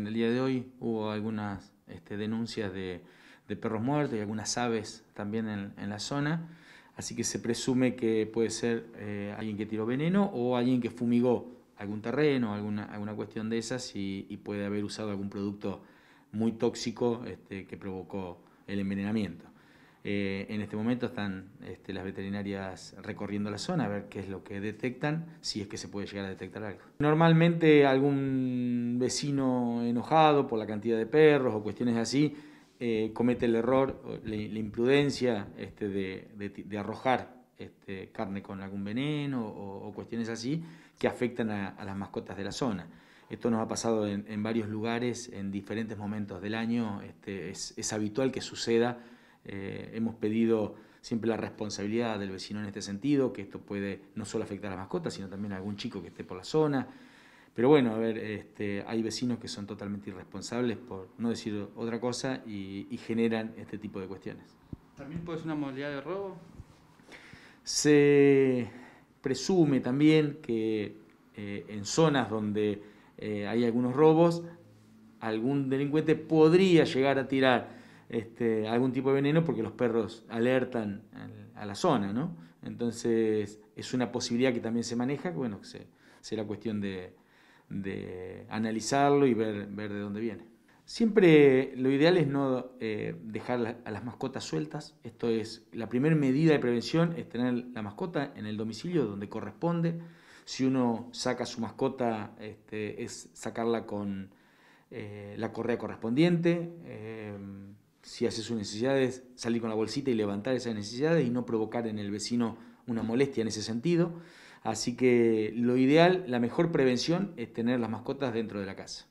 en el día de hoy hubo algunas este, denuncias de, perros muertos y algunas aves también en, la zona, así que se presume que puede ser eh, alguien que tiró veneno o alguien que fumigó algún terreno, alguna, alguna cuestión de esas y, puede haber usado algún producto muy tóxico este, que provocó el envenenamiento. Eh, en este momento están este, las veterinarias recorriendo la zona a ver qué es lo que detectan, si es que se puede llegar a detectar algo. Normalmente algún vecino enojado por la cantidad de perros o cuestiones así eh, comete el error, la, imprudencia este, de, arrojar este, carne con algún veneno o, cuestiones así que afectan a, las mascotas de la zona. Esto nos ha pasado en, varios lugares, en diferentes momentos del año. es, habitual que suceda eh, hemos pedido siempre la responsabilidad del vecino en este sentido, que esto puede no solo afectar a las mascotas, sino también a algún chico que esté por la zona. Pero bueno, a ver, este, hay vecinos que son totalmente irresponsables, por no decir otra cosa, y, generan este tipo de cuestiones. ¿También puede ser una modalidad de robo? Se presume también que eh, en zonas donde eh, hay algunos robos, algún delincuente podría llegar a tirar este, algún tipo de veneno porque los perros alertan a la zona, Entonces es una posibilidad que también se maneja, bueno, será cuestión de, analizarlo y ver, de dónde viene. Siempre lo ideal es no eh, dejar a las mascotas sueltas. Esto es, la primera medida de prevención es tener la mascota en el domicilio donde corresponde. Si uno saca a su mascota, este, es sacarla con eh, la correa correspondiente. Eh, si hace sus necesidades, salir con la bolsita y levantar esas necesidades y no provocar en el vecino una molestia en ese sentido. Así que lo ideal, la mejor prevención es tener las mascotas dentro de la casa.